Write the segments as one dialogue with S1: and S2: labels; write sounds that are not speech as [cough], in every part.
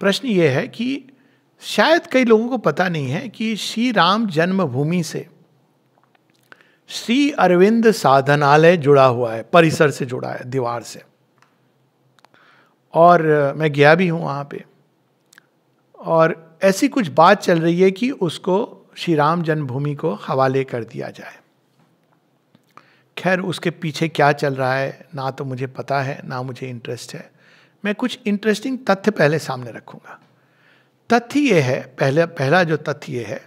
S1: प्रश्न ये है कि शायद कई लोगों को पता नहीं है कि श्री राम जन्मभूमि से श्री अरविंद साधनालय जुड़ा हुआ है परिसर से जुड़ा है दीवार से और मैं गया भी हूँ वहाँ पे और ऐसी कुछ बात चल रही है कि उसको श्री राम जन्मभूमि को हवाले कर दिया जाए खैर उसके पीछे क्या चल रहा है ना तो मुझे पता है ना मुझे इंटरेस्ट है मैं कुछ इंटरेस्टिंग तथ्य पहले सामने रखूंगा तथ्य ये है पहले पहला जो तथ्य ये है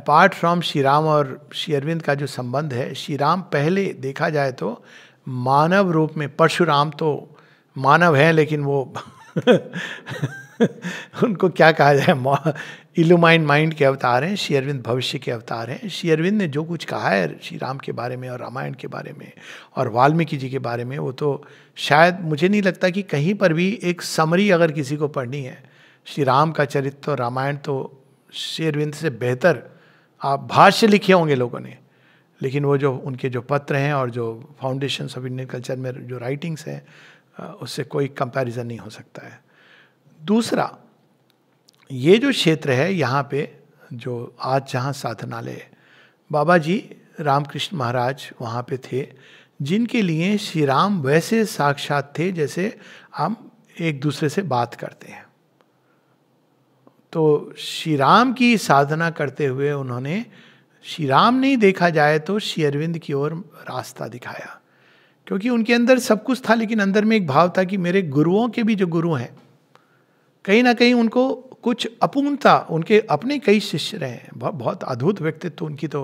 S1: अपार्ट फ्रॉम श्री राम और श्री अरविंद का जो संबंध है श्री राम पहले देखा जाए तो मानव रूप में परशुराम तो मानव है लेकिन वो [laughs] [laughs] उनको क्या कहा जाए इलुमाइन माइंड के अवतार हैं अरविंद भविष्य के अवतार हैं अरविंद ने जो कुछ कहा है श्री राम के बारे में और रामायण के बारे में और वाल्मीकि जी के बारे में वो तो शायद मुझे नहीं लगता कि कहीं पर भी एक समरी अगर किसी को पढ़नी है श्री राम का चरित्र और रामायण तो शेरविंद से बेहतर आप भाष्य लिखे होंगे लोगों ने लेकिन वो जो उनके जो पत्र हैं और जो फाउंडेशन ऑफ इंडियन कल्चर में जो राइटिंग्स हैं उससे कोई कंपैरिजन नहीं हो सकता है दूसरा ये जो क्षेत्र है यहाँ पे जो आज जहाँ साधनालय बाबा जी रामकृष्ण महाराज वहाँ पे थे जिनके लिए श्री राम वैसे साक्षात थे जैसे हम एक दूसरे से बात करते हैं तो श्री राम की साधना करते हुए उन्होंने श्री राम नहीं देखा जाए तो श्री अरविंद की ओर रास्ता दिखाया क्योंकि उनके अंदर सब कुछ था लेकिन अंदर में एक भाव था कि मेरे गुरुओं के भी जो गुरु हैं कहीं ना कहीं उनको कुछ अपूर्णता उनके अपने कई शिष्य रहे हैं बहुत, अद्भुत व्यक्तित्व उनकी तो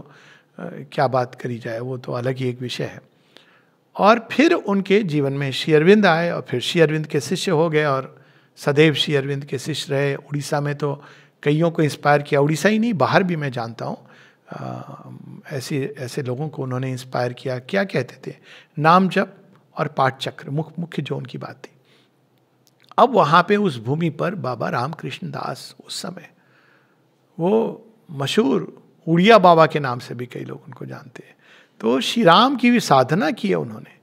S1: आ, क्या बात करी जाए वो तो अलग ही एक विषय है और फिर उनके जीवन में अरविंद आए और फिर अरविंद के शिष्य हो गए और सदैव श्री अरविंद के शिष्य रहे उड़ीसा में तो कईयों को इंस्पायर किया उड़ीसा ही नहीं बाहर भी मैं जानता हूँ ऐसे ऐसे लोगों को उन्होंने इंस्पायर किया क्या कहते थे नाम जप और पाठ चक्र मुख्य मुख्य जो उनकी बात थी अब वहाँ पे उस भूमि पर बाबा रामकृष्ण दास उस समय वो मशहूर उड़िया बाबा के नाम से भी कई लोग उनको जानते हैं तो श्री राम की भी साधना की है उन्होंने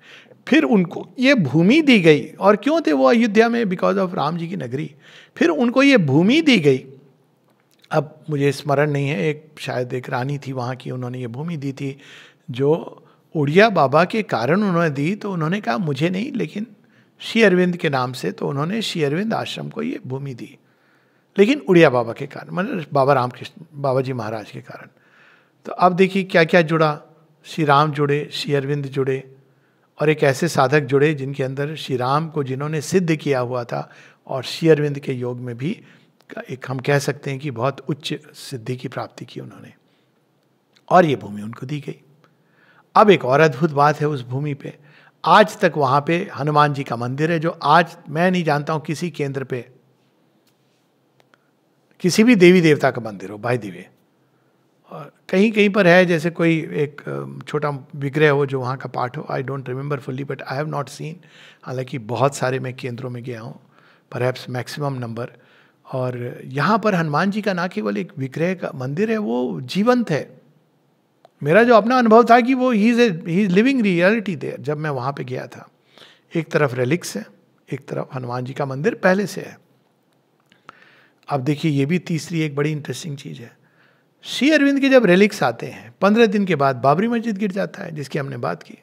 S1: फिर उनको ये भूमि दी गई और क्यों थे वो अयोध्या में बिकॉज ऑफ राम जी की नगरी फिर उनको ये भूमि दी गई अब मुझे स्मरण नहीं है एक शायद एक रानी थी वहाँ की उन्होंने ये भूमि दी थी जो उड़िया बाबा के कारण उन्होंने दी तो उन्होंने कहा मुझे नहीं लेकिन श्री अरविंद के नाम से तो उन्होंने श्री अरविंद आश्रम को ये भूमि दी लेकिन उड़िया बाबा के कारण मतलब बाबा रामकृष्ण बाबा जी महाराज के कारण तो अब देखिए क्या क्या जुड़ा श्री राम जुड़े श्री अरविंद जुड़े और एक ऐसे साधक जुड़े जिनके अंदर श्री राम को जिन्होंने सिद्ध किया हुआ था और श्री अरविंद के योग में भी एक हम कह सकते हैं कि बहुत उच्च सिद्धि की प्राप्ति की उन्होंने और ये भूमि उनको दी गई अब एक और अद्भुत बात है उस भूमि पर आज तक वहाँ पे हनुमान जी का मंदिर है जो आज मैं नहीं जानता हूँ किसी केंद्र पे किसी भी देवी देवता का मंदिर हो भाई दिवे और कहीं कहीं पर है जैसे कोई एक छोटा विग्रह हो जो वहाँ का पाठ हो I don't remember fully but I have not seen हालांकि बहुत सारे मैं केंद्रों में गया हूँ पर मैक्सिमम नंबर और यहाँ पर हनुमान जी का ना केवल एक विग्रह का मंदिर है वो जीवंत है मेरा जो अपना अनुभव था कि वो he is he is living reality there जब मैं वहाँ पे गया था एक तरफ रेलिक्स है एक तरफ हनुमान जी का मंदिर पहले से है अब देखिए ये भी तीसरी एक बड़ी इंटरेस्टिंग चीज़ है श्री अरविंद के जब रेलिक्स आते हैं पंद्रह दिन के बाद बाबरी मस्जिद गिर जाता है जिसकी हमने बात की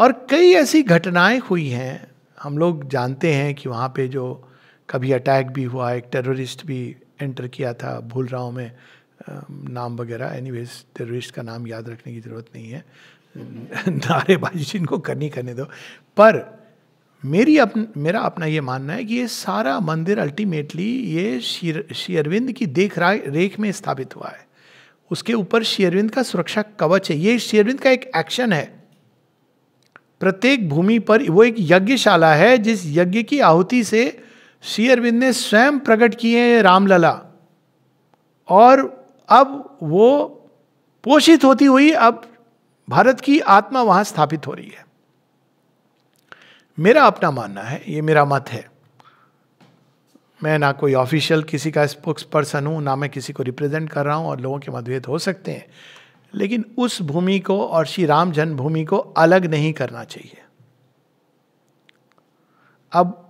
S1: और कई ऐसी घटनाएं हुई हैं हम लोग जानते हैं कि वहाँ पे जो कभी अटैक भी हुआ एक टेररिस्ट भी एंटर किया था भूल रहा हूँ मैं नाम वगैरह एनी वेज टेररिस्ट का नाम याद रखने की ज़रूरत नहीं है नारेबाजी जिनको करनी करने दो पर मेरी अपन मेरा अपना ये मानना है कि ये सारा मंदिर अल्टीमेटली ये श्री अरविंद की देख रेख में स्थापित हुआ है उसके ऊपर श्री अरविंद का सुरक्षा कवच है ये श्री अरविंद का एक एक्शन है प्रत्येक भूमि पर वो एक यज्ञशाला है जिस यज्ञ की आहुति से श्री अरविंद ने स्वयं प्रकट किए हैं रामलला और अब वो पोषित होती हुई अब भारत की आत्मा वहां स्थापित हो रही है मेरा अपना मानना है ये मेरा मत है मैं ना कोई ऑफिशियल किसी का स्पोक्स पर्सन हूं ना मैं किसी को रिप्रेजेंट कर रहा हूं और लोगों के मतभेद हो सकते हैं लेकिन उस भूमि को और श्री राम जन्मभूमि को अलग नहीं करना चाहिए अब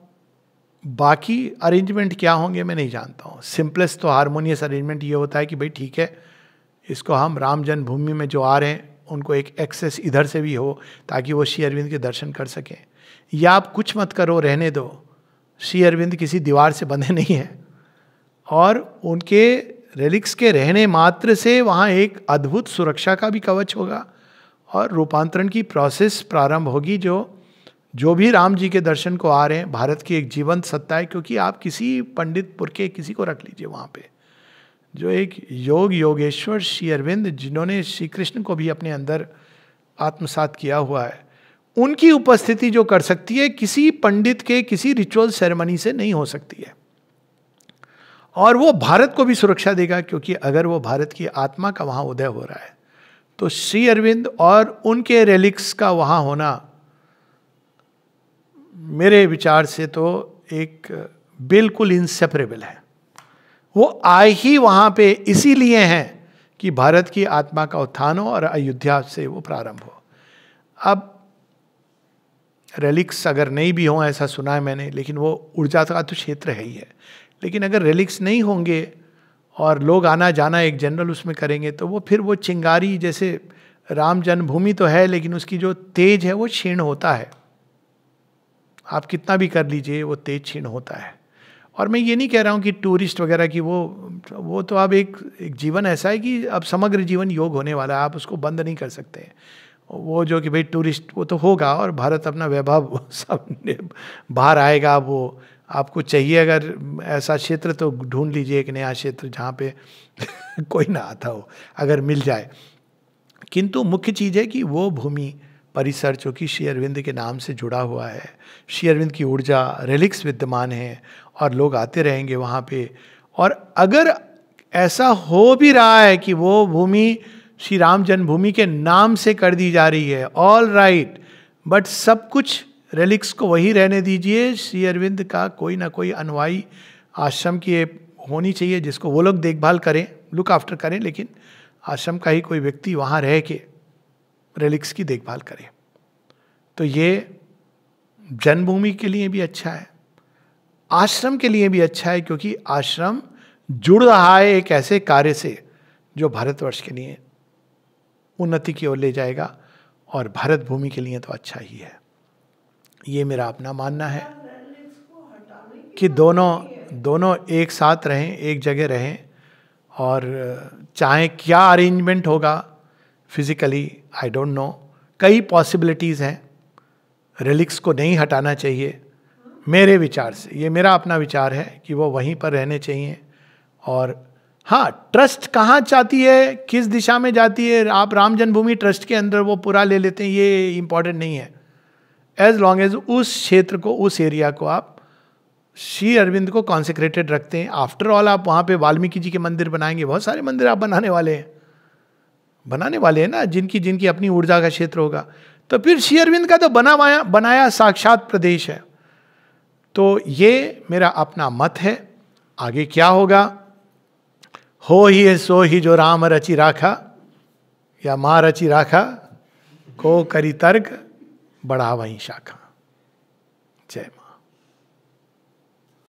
S1: बाकी अरेंजमेंट क्या होंगे मैं नहीं जानता हूँ सिंपलेस्ट तो हारमोनियस अरेंजमेंट ये होता है कि भाई ठीक है इसको हम राम जन्मभूमि में जो आ रहे हैं उनको एक एक्सेस इधर से भी हो ताकि वो श्री अरविंद के दर्शन कर सकें या आप कुछ मत करो रहने दो श्री अरविंद किसी दीवार से बंधे नहीं हैं और उनके रेलिक्स के रहने मात्र से वहाँ एक अद्भुत सुरक्षा का भी कवच होगा और रूपांतरण की प्रोसेस प्रारंभ होगी जो जो भी राम जी के दर्शन को आ रहे हैं भारत की एक जीवंत सत्ता है क्योंकि आप किसी पंडित पुर के किसी को रख लीजिए वहाँ पे जो एक योग योगेश्वर श्री अरविंद जिन्होंने श्री कृष्ण को भी अपने अंदर आत्मसात किया हुआ है उनकी उपस्थिति जो कर सकती है किसी पंडित के किसी रिचुअल सेरेमनी से नहीं हो सकती है और वो भारत को भी सुरक्षा देगा क्योंकि अगर वो भारत की आत्मा का वहाँ उदय हो रहा है तो श्री अरविंद और उनके रेलिक्स का वहाँ होना मेरे विचार से तो एक बिल्कुल इंसेपरेबल है वो आए ही वहाँ पे इसीलिए हैं कि भारत की आत्मा का उत्थान हो और अयोध्या से वो प्रारंभ हो अब रेलिक्स अगर नहीं भी हों ऐसा सुना है मैंने लेकिन वो ऊर्जा का तो क्षेत्र है ही है लेकिन अगर रेलिक्स नहीं होंगे और लोग आना जाना एक जनरल उसमें करेंगे तो वो फिर वो चिंगारी जैसे राम जन्मभूमि तो है लेकिन उसकी जो तेज है वो क्षीण होता है आप कितना भी कर लीजिए वो तेज छीण होता है और मैं ये नहीं कह रहा हूँ कि टूरिस्ट वगैरह की वो वो तो अब एक, एक जीवन ऐसा है कि अब समग्र जीवन योग होने वाला है आप उसको बंद नहीं कर सकते वो जो कि भाई टूरिस्ट वो तो होगा और भारत अपना वैभव [laughs] सब बाहर आएगा वो आपको चाहिए अगर ऐसा क्षेत्र तो ढूंढ लीजिए एक नया क्षेत्र जहाँ पे [laughs] कोई ना आता हो अगर मिल जाए किंतु मुख्य चीज़ है कि वो भूमि परिसर जो कि श्री अरविंद के नाम से जुड़ा हुआ है श्री अरविंद की ऊर्जा रिलिक्स विद्यमान है और लोग आते रहेंगे वहाँ पे और अगर ऐसा हो भी रहा है कि वो भूमि श्री राम जन्मभूमि के नाम से कर दी जा रही है ऑल राइट बट सब कुछ रिलिक्स को वही रहने दीजिए श्री अरविंद का कोई ना कोई अनुवाई आश्रम की होनी चाहिए जिसको वो लोग देखभाल करें लुक आफ्टर करें लेकिन आश्रम का ही कोई व्यक्ति वहाँ रह के रिलिक्स की देखभाल करें तो ये जन्मभूमि के लिए भी अच्छा है आश्रम के लिए भी अच्छा है क्योंकि आश्रम जुड़ रहा है एक ऐसे कार्य से जो भारतवर्ष के लिए उन्नति की ओर ले जाएगा और भारत भूमि के लिए तो अच्छा ही है ये मेरा अपना मानना है कि दोनों दोनों एक साथ रहें एक जगह रहें और चाहे क्या अरेंजमेंट होगा फिजिकली आई डोंट नो कई पॉसिबिलिटीज़ हैं रिलिक्स को नहीं हटाना चाहिए मेरे विचार से ये मेरा अपना विचार है कि वो वहीं पर रहने चाहिए और हाँ ट्रस्ट कहाँ चाहती है किस दिशा में जाती है आप राम जन्मभूमि ट्रस्ट के अंदर वो पूरा ले लेते हैं ये इंपॉर्टेंट नहीं है एज लॉन्ग एज उस क्षेत्र को उस एरिया को आप श्री अरविंद को कॉन्सेंक्रेटेड रखते हैं आफ्टर ऑल आप वहाँ पे वाल्मीकि जी के मंदिर बनाएंगे बहुत सारे मंदिर आप बनाने वाले हैं बनाने वाले हैं ना जिनकी जिनकी अपनी ऊर्जा का क्षेत्र होगा तो फिर शेयरविंद का तो बना बनाया बनाया साक्षात प्रदेश है तो ये मेरा अपना मत है आगे क्या होगा हो ही है सो ही जो राम रचि राखा या माँ रचि राखा को करी तर्क ही शाखा जय माँ